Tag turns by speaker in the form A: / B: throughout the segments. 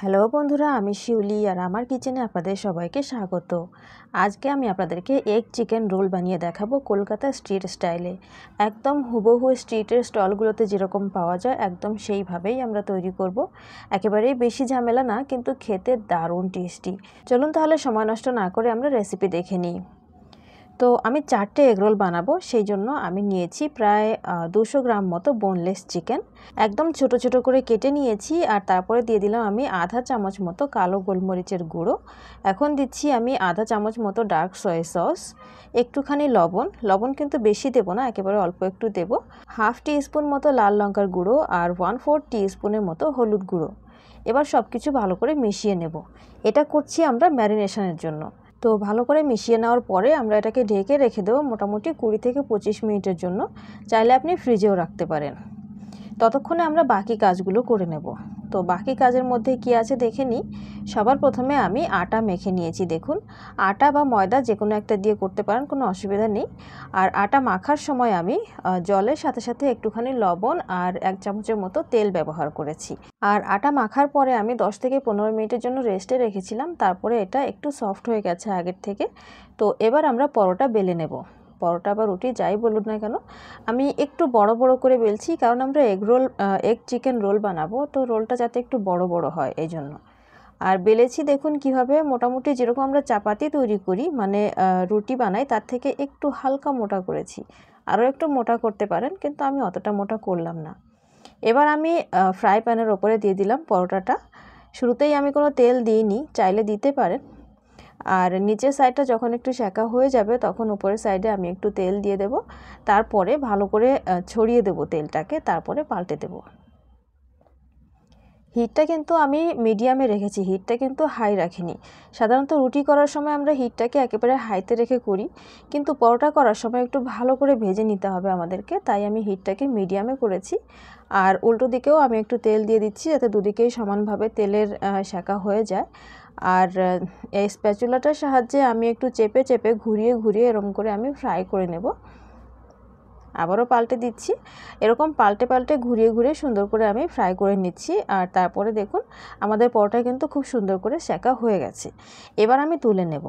A: Hello বন্ধুরা আমি শিউলি আর আমার কিচেনে আপনাদের সবাইকে স্বাগত আজকে আমি আপনাদেরকে এগ চিকেন রোল বানিয়ে দেখাবো কলকাতা স্ট্রিট স্টাইলে একদম হুবহু স্ট্রিটের স্টলগুলোতে যেরকম পাওয়া যায় একদম সেইভাবেই আমরা তৈরি করব। একেবারেই বেশি ঝামেলা না কিন্তু খেতে দারুণ টেস্টি চলুন তাহলে সময় নষ্ট না করে আমরা রেসিপি দেখে নিই তো আমি চারটে এগরোল বানাবো সেই জন্য আমি নিয়েছি প্রায় দুশো গ্রাম মতো বোনলেস চিকেন একদম ছোট ছোট করে কেটে নিয়েছি আর তারপরে দিয়ে দিলাম আমি আধা চামচ মতো কালো গোলমরিচের গুঁড়ো এখন দিচ্ছি আমি আধা চামচ মতো ডার্ক সয়া সস একটুখানি লবণ লবণ কিন্তু বেশি দেব না একেবারে অল্প একটু দেব হাফ টিস্পুন মতো লাল লঙ্কার গুঁড়ো আর ওয়ান ফোর টিস্পুনের মতো হলুদ গুঁড়ো এবার সব কিছু ভালো করে মিশিয়ে নেব এটা করছি আমরা ম্যারিনেশনের জন্য তো ভালো করে মিশিয়ে নেওয়ার পরে আমরা এটাকে ঢেকে রেখে দেবো মোটামুটি কুড়ি থেকে পঁচিশ মিনিটের জন্য চাইলে আপনি ফ্রিজেও রাখতে পারেন ততক্ষণে আমরা বাকি কাজগুলো করে নেব তো বাকি কাজের মধ্যে কি আছে দেখে নিই সবার প্রথমে আমি আটা মেখে নিয়েছি দেখুন আটা বা ময়দা যে কোনো একটা দিয়ে করতে পারেন কোনো অসুবিধা নেই আর আটা মাখার সময় আমি জলের সাথে সাথে একটুখানি লবণ আর এক চামচের মতো তেল ব্যবহার করেছি আর আটা মাখার পরে আমি 10 থেকে পনেরো মিনিটের জন্য রেস্টে রেখেছিলাম তারপরে এটা একটু সফট হয়ে গেছে আগের থেকে তো এবার আমরা পরোটা বেলে নেব পরোটা বা রুটি যাই বলুন না কেন আমি একটু বড় বড় করে বেলছি কারণ আমরা egg roll egg chicken roll বানাবো তো রোলটা যাতে একটু বড় বড় হয় এই জন্য আর বেলেছি দেখুন কিভাবে মোটামুটি যেরকম আমরা চাপাতি তৈরি করি মানে রুটি বানাই তার থেকে একটু হালকা মোটা করেছি আরও একটু মোটা করতে পারেন কিন্তু আমি অতটা মোটা করলাম না এবার আমি ফ্রাই প্যানের ওপরে দিয়ে দিলাম পরোটাটা শুরুতেই আমি কোনো তেল দিইনি চাইলে দিতে পারেন আর নিচের সাইডটা যখন একটু শেঁকা হয়ে যাবে তখন উপরের সাইডে আমি একটু তেল দিয়ে দেব তারপরে ভালো করে ছড়িয়ে দেব তেলটাকে তারপরে পাল্টে দেব হিটটা কিন্তু আমি মিডিয়ামে রেখেছি হিটটা কিন্তু হাই রাখিনি সাধারণত রুটি করার সময় আমরা হিটটাকে একেবারে হাইতে রেখে করি কিন্তু পরোটা করার সময় একটু ভালো করে ভেজে নিতে হবে আমাদেরকে তাই আমি হিটটাকে মিডিয়ামে করেছি আর উল্টো দিকেও আমি একটু তেল দিয়ে দিচ্ছি যাতে দুদিকেই সমানভাবে তেলের শাঁকা হয়ে যায় আর এই স্প্যাচুলাটার সাহায্যে আমি একটু চেপে চেপে ঘুরিয়ে ঘুরিয়ে এরম করে আমি ফ্রাই করে নেব আবারও পাল্টে দিচ্ছি এরকম পাল্টে পাল্টে ঘুরিয়ে ঘুরিয়ে সুন্দর করে আমি ফ্রাই করে নিচ্ছি আর তারপরে দেখুন আমাদের পরোটা কিন্তু খুব সুন্দর করে সেকা হয়ে গেছে এবার আমি তুলে নেব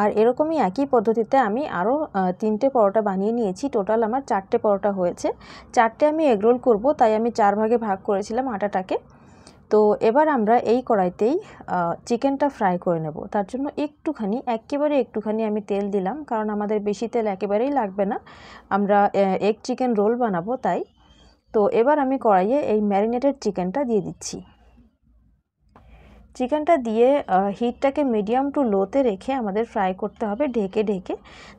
A: আর এরকমই একই পদ্ধতিতে আমি আরও তিনটে পরোটা বানিয়ে নিয়েছি টোটাল আমার চারটে পরোটা হয়েছে চারটে আমি এগরোল করব তাই আমি চার ভাগে ভাগ করেছিলাম আটাটাকে তো এবার আমরা এই কড়াইতেই চিকেনটা ফ্রাই করে নেব তার জন্য একটুখানি একেবারে একটুখানি আমি তেল দিলাম কারণ আমাদের বেশি তেল একেবারেই লাগবে না আমরা এগ চিকেন রোল বানাবো তাই তো এবার আমি কড়াইয়ে এই ম্যারিনেটেড চিকেনটা দিয়ে দিচ্ছি চিকেনটা দিয়ে হিটটাকে মিডিয়াম টু লোতে রেখে আমাদের ফ্রাই করতে হবে ঢেকে ঢেকে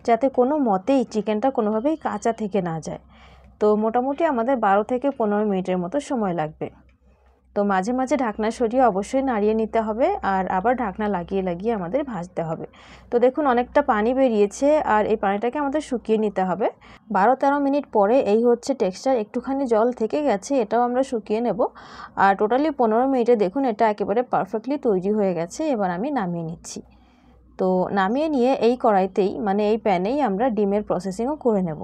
A: যাতে কোনো মতেই চিকেনটা কোনোভাবেই কাঁচা থেকে না যায় তো মোটামুটি আমাদের বারো থেকে পনেরো মিনিটের মতো সময় লাগবে তো মাঝে মাঝে ঢাকনা সরিয়ে অবশ্যই নাড়িয়ে নিতে হবে আর আবার ঢাকনা লাগিয়ে লাগিয়ে আমাদের ভাজতে হবে তো দেখুন অনেকটা পানি বেরিয়েছে আর এই পানিটাকে আমাদের শুকিয়ে নিতে হবে বারো তেরো মিনিট পরে এই হচ্ছে টেক্সচার একটুখানি জল থেকে গেছে এটাও আমরা শুকিয়ে নেব আর টোটালি পনেরো মিনিটে দেখুন এটা একেবারে পারফেক্টলি তৈরি হয়ে গেছে এবার আমি নামিয়ে নিচ্ছি তো নামিয়ে নিয়ে এই কড়াইতেই মানে এই প্যানেই আমরা ডিমের প্রসেসিংও করে নেব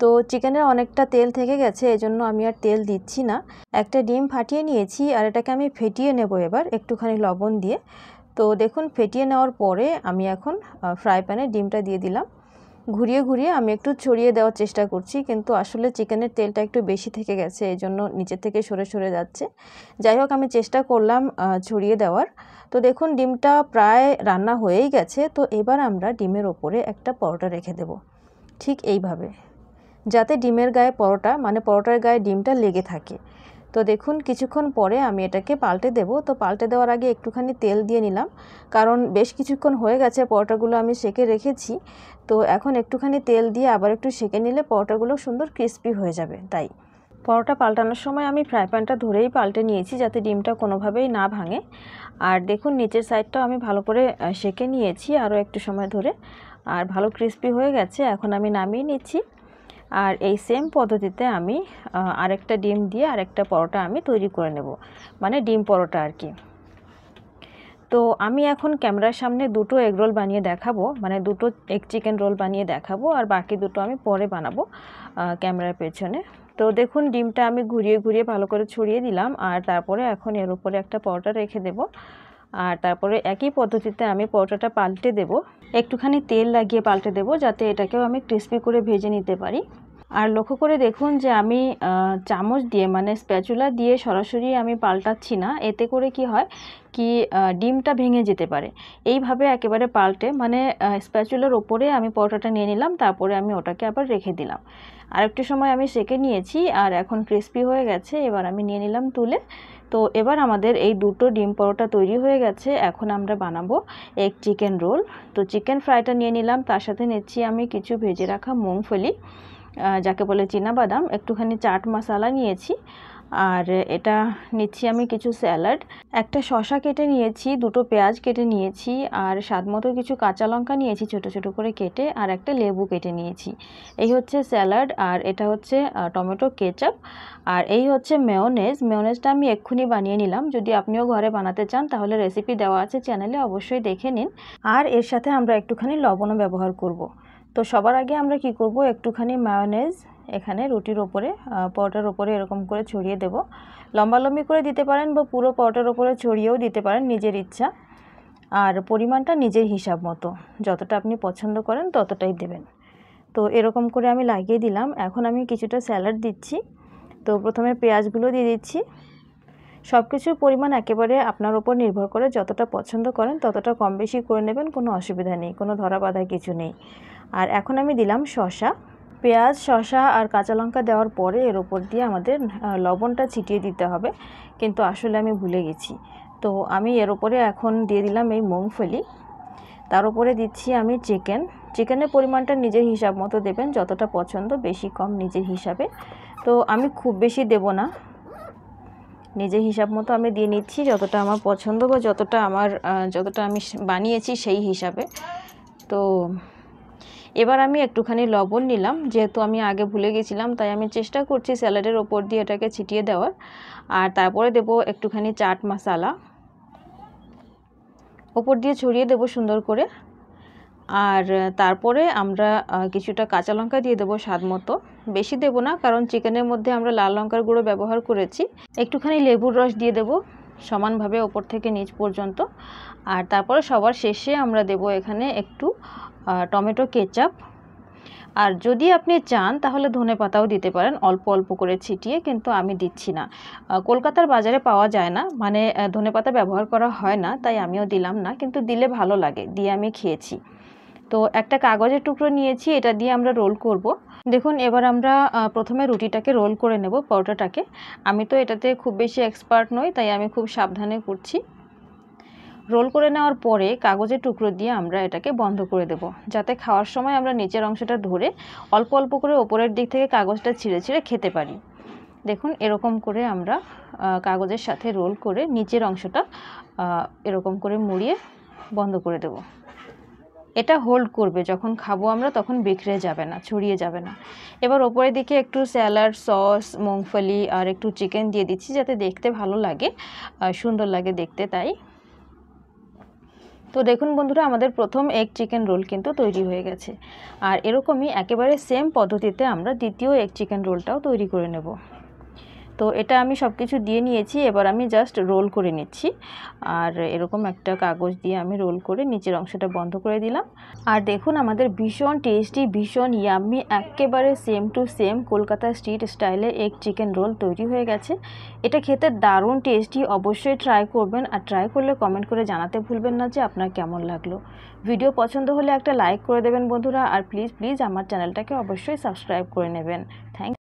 A: তো চিকেনের অনেকটা তেল থেকে গেছে এজন্য আমি আর তেল দিচ্ছি না একটা ডিম ফাটিয়ে নিয়েছি আর এটাকে আমি ফেটিয়ে নেব এবার একটুখানি লবণ দিয়ে তো দেখুন ফেটিয়ে নেওয়ার পরে আমি এখন ফ্রাই প্যানে ডিমটা দিয়ে দিলাম ঘুরিয়ে ঘুরিয়ে আমি একটু ছড়িয়ে দেওয়ার চেষ্টা করছি কিন্তু আসলে চিকেনের তেলটা একটু বেশি থেকে গেছে এই জন্য নিচে থেকে সরে সরে যাচ্ছে যাই হোক আমি চেষ্টা করলাম ছড়িয়ে দেওয়ার তো দেখুন ডিমটা প্রায় রান্না হয়েই গেছে তো এবার আমরা ডিমের ওপরে একটা পরোটা রেখে দেব ঠিক এইভাবে যাতে ডিমের গায়ে পরোটা মানে পরোটার গায়ে ডিমটা লেগে থাকে তো দেখুন কিছুক্ষণ পরে আমি এটাকে পাল্টে দেব তো পাল্টে দেওয়ার আগে একটুখানি তেল দিয়ে নিলাম কারণ বেশ কিছুক্ষণ হয়ে গেছে পরোটাগুলো আমি সেকে রেখেছি তো এখন একটুখানি তেল দিয়ে আবার একটু সেকে নিলে পরোটাগুলো সুন্দর ক্রিস্পি হয়ে যাবে তাই পরোটা পাল্টানোর সময় আমি ফ্রাই প্যানটা ধরেই পাল্টে নিয়েছি যাতে ডিমটা কোনোভাবেই না ভাঙে আর দেখুন নিচের সাইডটাও আমি ভালো করে সেকে নিয়েছি আরও একটু সময় ধরে আর ভালো ক্রিস্পি হয়ে গেছে এখন আমি নামিয়ে নিচ্ছি আর এই সেম পদ্ধতিতে আমি আরেকটা ডিম দিয়ে আরেকটা পরোটা আমি তৈরি করে নেব মানে ডিম পরোটা আর কি তো আমি এখন ক্যামেরার সামনে দুটো এগ রোল বানিয়ে দেখাবো মানে দুটো এগ চিকেন রোল বানিয়ে দেখাবো আর বাকি দুটো আমি পরে বানাবো ক্যামেরার পেছনে তো দেখুন ডিমটা আমি ঘুরিয়ে ঘুরিয়ে ভালো করে ছড়িয়ে দিলাম আর তারপরে এখন এর উপরে একটা পরোটা রেখে দেবো আর তারপরে একই পদ্ধতিতে আমি পরোটাটা পাল্টে দেব একটুখানি তেল লাগিয়ে পাল্টে দেব যাতে এটাকেও আমি ক্রিস্পি করে ভেজে নিতে পারি আর লক্ষ্য করে দেখুন যে আমি চামচ দিয়ে মানে স্প্যাচুলা দিয়ে সরাসরি আমি পাল্টাচ্ছি না এতে করে কি হয় কি ডিমটা ভেঙে যেতে পারে এইভাবে একেবারে পাল্টে মানে স্প্যাচুলার ওপরে আমি পরোটাটা নিয়ে নিলাম তারপরে আমি ওটাকে আবার রেখে দিলাম আর একটু সময় আমি সেকে নিয়েছি আর এখন ক্রিস্পি হয়ে গেছে এবার আমি নিয়ে নিলাম তুলে তো এবার আমাদের এই দুটো ডিম পরোটা তৈরি হয়ে গেছে এখন আমরা বানাবো এক চিকেন রোল তো চিকেন ফ্রাইটা নিয়ে নিলাম তার সাথে নিচ্ছি আমি কিছু ভেজে রাখা মুংফলি যাকে বলে বাদাম একটুখানি চাট মশালা নিয়েছি আর এটা নিচ্ছি আমি কিছু স্যালাড একটা শশা কেটে নিয়েছি দুটো পেঁয়াজ কেটে নিয়েছি আর স্বাদ মতো কিছু কাঁচা লঙ্কা নিয়েছি ছোট ছোট করে কেটে আর একটা লেবু কেটে নিয়েছি এই হচ্ছে স্যালাড আর এটা হচ্ছে টমেটো কেচাপ আর এই হচ্ছে মেয়নেজ মেয়নেজটা আমি এক্ষুনি বানিয়ে নিলাম যদি আপনিও ঘরে বানাতে চান তাহলে রেসিপি দেওয়া আছে চ্যানেলে অবশ্যই দেখে নিন আর এর সাথে আমরা একটুখানি লবণও ব্যবহার করব। তো সবার আগে আমরা কি করব একটুখানি মায়োনেজ এখানে রুটির ওপরে পরোটার ওপরে এরকম করে ছড়িয়ে দেব লম্বালম্বি করে দিতে পারেন বা পুরো পরোটার ওপরে ছড়িয়েও দিতে পারেন নিজের ইচ্ছা আর পরিমাণটা নিজের হিসাব মতো যতটা আপনি পছন্দ করেন ততটাই দেবেন তো এরকম করে আমি লাগিয়ে দিলাম এখন আমি কিছুটা স্যালাড দিচ্ছি তো প্রথমে পেঁয়াজগুলো দিয়ে দিচ্ছি সব কিছুর পরিমাণ একেবারে আপনার ওপর নির্ভর করে যতটা পছন্দ করেন ততটা কম বেশি করে নেবেন কোনো অসুবিধা নেই কোনো ধরা বাধা কিছু নেই আর এখন আমি দিলাম শশা পেঁয়াজ শশা আর কাঁচা লঙ্কা দেওয়ার পরে এর ওপর দিয়ে আমাদের লবণটা ছিটিয়ে দিতে হবে কিন্তু আসলে আমি ভুলে গেছি তো আমি এর ওপরে এখন দিয়ে দিলাম এই মুংফলি তার উপরে দিচ্ছি আমি চিকেন চিকেনের পরিমাণটা নিজের হিসাব মতো দেবেন যতটা পছন্দ বেশি কম নিজের হিসাবে তো আমি খুব বেশি দেব না নিজের হিসাব মতো আমি দিয়ে নিচ্ছি যতটা আমার পছন্দ বা যতটা আমার যতটা আমি বানিয়েছি সেই হিসাবে তো এবার আমি একটুখানি লবণ নিলাম যেহেতু আমি আগে ভুলে গেছিলাম তাই আমি চেষ্টা করছি স্যালাডের ওপর দিয়ে এটাকে ছিটিয়ে দেওয়ার আর তারপরে দেব একটুখানি চাট মশালা ওপর দিয়ে ছড়িয়ে দেব সুন্দর করে আর তারপরে আমরা কিছুটা কাঁচা লঙ্কা দিয়ে দেবো স্বাদ মতো বেশি দেব না কারণ চিকেনের মধ্যে আমরা লাল লঙ্কার গুঁড়ো ব্যবহার করেছি একটুখানি লেবুর রস দিয়ে দেবো সমানভাবে ওপর থেকে নিচ পর্যন্ত আর তারপরে সবার শেষে আমরা দেব এখানে একটু টমেটো কেচাপ আর যদি আপনি চান তাহলে ধনে পাতাও দিতে পারেন অল্প অল্প করে ছিটিয়ে কিন্তু আমি দিচ্ছি না কলকাতার বাজারে পাওয়া যায় না মানে ধনে পাতা ব্যবহার করা হয় না তাই আমিও দিলাম না কিন্তু দিলে ভালো লাগে দিয়ে আমি খেয়েছি তো একটা কাগজের টুকরো নিয়েছি এটা দিয়ে আমরা রোল করবো দেখুন এবার আমরা প্রথমে রুটিটাকে রোল করে নেব পরোটাটাকে আমি তো এটাতে খুব বেশি এক্সপার্ট নই তাই আমি খুব সাবধানে করছি রোল করে নেওয়ার পরে কাগজের টুকরো দিয়ে আমরা এটাকে বন্ধ করে দেব যাতে খাওয়ার সময় আমরা নিচের অংশটা ধরে অল্প অল্প করে ওপরের দিক থেকে কাগজটা ছিঁড়ে ছিঁড়ে খেতে পারি দেখুন এরকম করে আমরা কাগজের সাথে রোল করে নিচের অংশটা এরকম করে মুড়িয়ে বন্ধ করে দেব এটা হোল্ড করবে যখন খাবো আমরা তখন বিখরে যাবে না ছড়িয়ে যাবে না এবার ওপরের দিকে একটু স্যালাড সস মুংফলি আর একটু চিকেন দিয়ে দিচ্ছি যাতে দেখতে ভালো লাগে সুন্দর লাগে দেখতে তাই তো দেখুন বন্ধুরা আমাদের প্রথম এক চিকেন রোল কিন্তু তৈরি হয়ে গেছে আর এরকমই একেবারে সেম পদ্ধতিতে আমরা দ্বিতীয় এক চিকেন রোলটাও তৈরি করে নেব তো এটা আমি সব কিছু দিয়ে নিয়েছি এবার আমি জাস্ট রোল করে নিচ্ছি আর এরকম একটা কাগজ দিয়ে আমি রোল করে নিচের অংশটা বন্ধ করে দিলাম আর দেখুন আমাদের ভীষণ টেস্টি ভীষণ ইয়াম্মি একেবারে same to same Kolkata street স্টাইলে এক চিকেন রোল তৈরি হয়ে গেছে এটা খেতে দারুণ টেস্টি অবশ্যই ট্রাই করবেন আর ট্রাই করলে কমেন্ট করে জানাতে ভুলবেন না যে আপনার কেমন লাগলো ভিডিও পছন্দ হলে একটা লাইক করে দেবেন বন্ধুরা আর প্লিজ প্লিজ আমার চ্যানেলটাকে অবশ্যই সাবস্ক্রাইব করে নেবেন থ্যাংক